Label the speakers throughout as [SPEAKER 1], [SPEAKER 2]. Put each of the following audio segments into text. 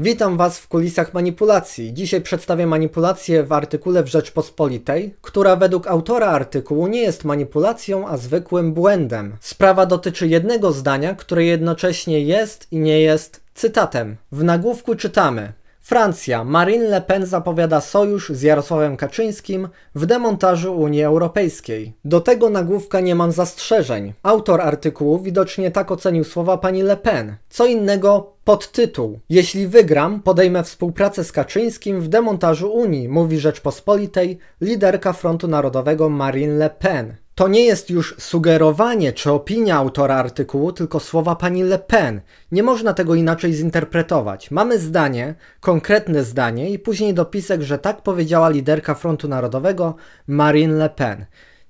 [SPEAKER 1] Witam Was w kulisach manipulacji. Dzisiaj przedstawię manipulację w artykule w Rzeczpospolitej, która według autora artykułu nie jest manipulacją, a zwykłym błędem. Sprawa dotyczy jednego zdania, które jednocześnie jest i nie jest cytatem. W nagłówku czytamy: Francja. Marine Le Pen zapowiada sojusz z Jarosławem Kaczyńskim w demontażu Unii Europejskiej. Do tego nagłówka nie mam zastrzeżeń. Autor artykułu widocznie tak ocenił słowa pani Le Pen. Co innego podtytuł. Jeśli wygram, podejmę współpracę z Kaczyńskim w demontażu Unii, mówi Rzeczpospolitej liderka Frontu Narodowego Marine Le Pen. To nie jest już sugerowanie czy opinia autora artykułu, tylko słowa pani Le Pen. Nie można tego inaczej zinterpretować. Mamy zdanie, konkretne zdanie i później dopisek, że tak powiedziała liderka Frontu Narodowego Marine Le Pen.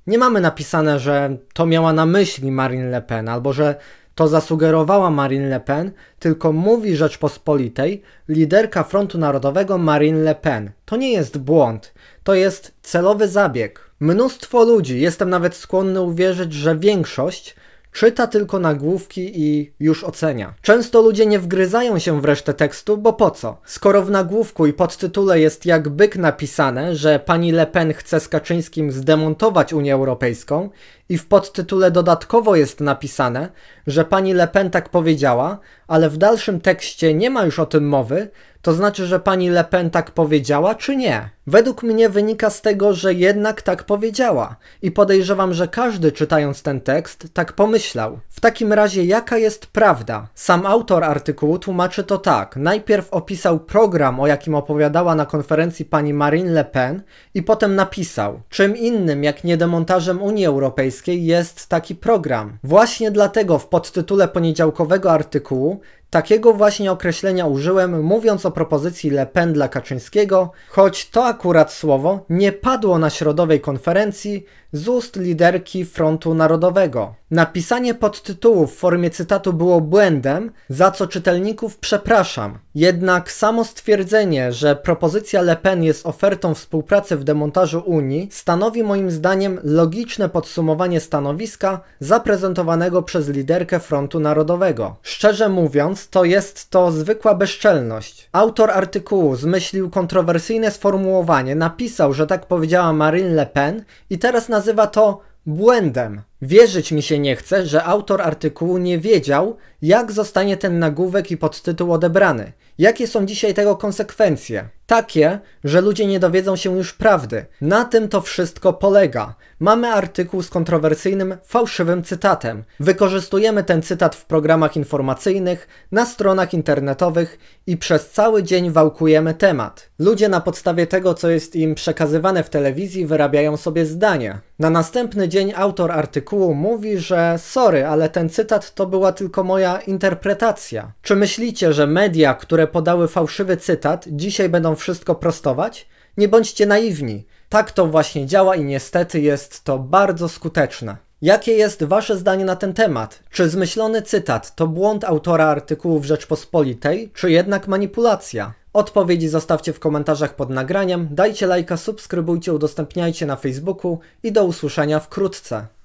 [SPEAKER 1] Nie mamy napisane, że to miała na myśli Marine Le Pen albo że to zasugerowała Marine Le Pen, tylko mówi Rzeczpospolitej liderka Frontu Narodowego Marine Le Pen. To nie jest błąd, to jest celowy zabieg. Mnóstwo ludzi, jestem nawet skłonny uwierzyć, że większość, Czyta tylko nagłówki i już ocenia. Często ludzie nie wgryzają się w resztę tekstu, bo po co? Skoro w nagłówku i podtytule jest jak byk napisane, że pani Le Pen chce z Kaczyńskim zdemontować Unię Europejską i w podtytule dodatkowo jest napisane, że pani Le Pen tak powiedziała, ale w dalszym tekście nie ma już o tym mowy, to znaczy, że pani Le Pen tak powiedziała, czy nie? Według mnie wynika z tego, że jednak tak powiedziała. I podejrzewam, że każdy czytając ten tekst tak pomyślał. W takim razie jaka jest prawda? Sam autor artykułu tłumaczy to tak. Najpierw opisał program, o jakim opowiadała na konferencji pani Marine Le Pen i potem napisał, czym innym jak niedemontażem Unii Europejskiej jest taki program. Właśnie dlatego w podtytule poniedziałkowego artykułu Takiego właśnie określenia użyłem, mówiąc o propozycji Le Pen dla Kaczyńskiego, choć to akurat słowo nie padło na środowej konferencji, z ust liderki Frontu Narodowego. Napisanie podtytułu w formie cytatu było błędem, za co czytelników przepraszam. Jednak samo stwierdzenie, że propozycja Le Pen jest ofertą współpracy w demontażu Unii, stanowi moim zdaniem logiczne podsumowanie stanowiska zaprezentowanego przez liderkę Frontu Narodowego. Szczerze mówiąc, to jest to zwykła bezczelność. Autor artykułu zmyślił kontrowersyjne sformułowanie, napisał, że tak powiedziała Marine Le Pen i teraz na nazywa to błędem. Wierzyć mi się nie chce, że autor artykułu nie wiedział, jak zostanie ten nagłówek i podtytuł odebrany. Jakie są dzisiaj tego konsekwencje? Takie, że ludzie nie dowiedzą się już prawdy. Na tym to wszystko polega. Mamy artykuł z kontrowersyjnym, fałszywym cytatem. Wykorzystujemy ten cytat w programach informacyjnych, na stronach internetowych i przez cały dzień wałkujemy temat. Ludzie na podstawie tego, co jest im przekazywane w telewizji, wyrabiają sobie zdania. Na następny dzień autor artykułu artykułu mówi, że sorry, ale ten cytat to była tylko moja interpretacja. Czy myślicie, że media, które podały fałszywy cytat, dzisiaj będą wszystko prostować? Nie bądźcie naiwni. Tak to właśnie działa i niestety jest to bardzo skuteczne. Jakie jest Wasze zdanie na ten temat? Czy zmyślony cytat to błąd autora artykułu w Rzeczpospolitej, czy jednak manipulacja? Odpowiedzi zostawcie w komentarzach pod nagraniem, dajcie lajka, subskrybujcie, udostępniajcie na Facebooku i do usłyszenia wkrótce.